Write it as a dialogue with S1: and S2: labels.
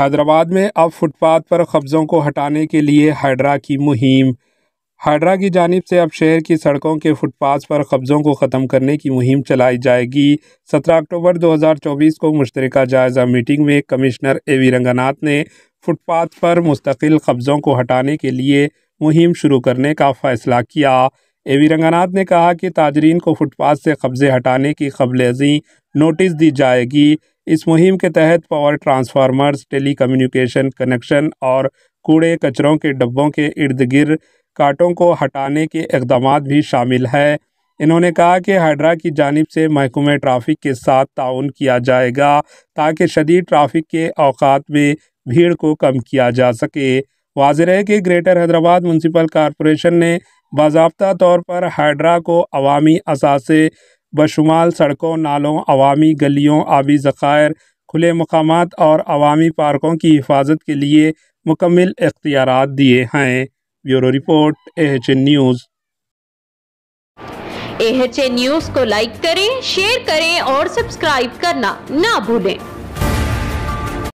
S1: हैदराबाद में अब फुटपाथ पर कब्ज़ों को हटाने के लिए हाइड्रा की मुहिम हाइड्रा की जानब से अब शहर की सड़कों के फुटपाथ पर कब्ज़ों को ख़त्म करने की मुहिम चलाई जाएगी 17 अक्टूबर 2024 को मुश्तर जायजा मीटिंग में कमिश्नर ए वी रंगानाथ ने फुटपाथ पर मुस्तकिल कब्ज़ों को हटाने के लिए मुहिम शुरू करने का फ़ैसला किया ए वी रंगानाथ ने कहा कि ताजरीन को फुटपाथ से कब्ज़े हटाने की कबल अजी नोटिस दी जाएगी इस मुहिम के तहत power transformers telecommunication connection और कूड़े कचरों के डब्बों के इर्द गिर्द कांटों को हटाने के इकदाम भी शामिल है इन्होंने कहा कि हाइड्रा की जानब से महकमे ट्रैफिक के साथ ताउन किया जाएगा ताकि शदीद ट्रैफिक के अवकात में भीड़ को कम किया जा सके वाज है कि ग्रेटर हैदराबाद म्यूनसिपल कॉरपोरेशन ने बाबा तौर पर हाइड्रा को अवामी असासे बशुमाल सड़कों नालों अवामी गलियों आबी ज़ख़ायर खुले मकाम और अवामी पार्कों की हिफाजत के लिए मुकम्मल इख्तियार दिए हैं bureau report H news H news को लाइक करें शेयर करें और सब्सक्राइब करना ना भूलें